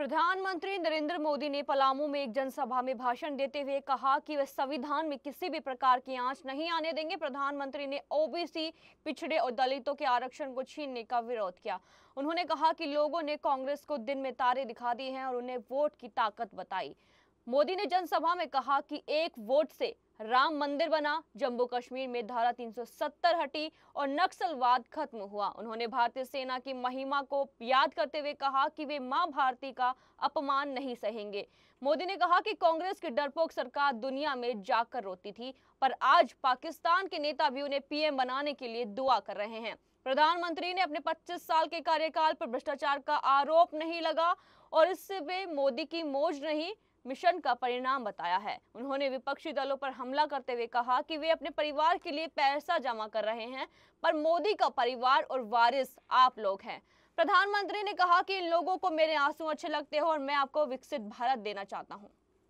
प्रधानमंत्री नरेंद्र मोदी ने पलामू में एक जनसभा में भाषण देते हुए कहा कि वे संविधान में किसी भी प्रकार की आंच नहीं आने देंगे प्रधानमंत्री ने ओबीसी पिछड़े और दलितों के आरक्षण को छीनने का विरोध किया उन्होंने कहा कि लोगों ने कांग्रेस को दिन में तारे दिखा दिए हैं और उन्हें वोट की ताकत बताई मोदी ने जनसभा में कहा कि एक वोट से राम मंदिर बना जम्मू कश्मीर में धारा 370 हटी और नक्सलवाद खत्म हुआ उन्होंने भारतीय सेना की महिमा को याद करते हुए कहा कि वे मां भारती का अपमान नहीं सहेंगे मोदी ने कहा कि कांग्रेस की डरपोक सरकार दुनिया में जाकर रोती थी पर आज पाकिस्तान के नेता भी उन्हें पीएम बनाने के लिए दुआ कर रहे हैं प्रधानमंत्री ने अपने 25 साल के कार्यकाल पर भ्रष्टाचार का आरोप नहीं लगा और इससे वे मोदी की मोज नहीं मिशन का परिणाम बताया है उन्होंने विपक्षी दलों पर हमला करते हुए कहा कि वे अपने परिवार के लिए पैसा जमा कर रहे हैं पर मोदी का परिवार और वारिस आप लोग हैं प्रधानमंत्री ने कहा कि इन लोगों को मेरे आंसू अच्छे लगते हो और मैं आपको विकसित भारत देना चाहता हूँ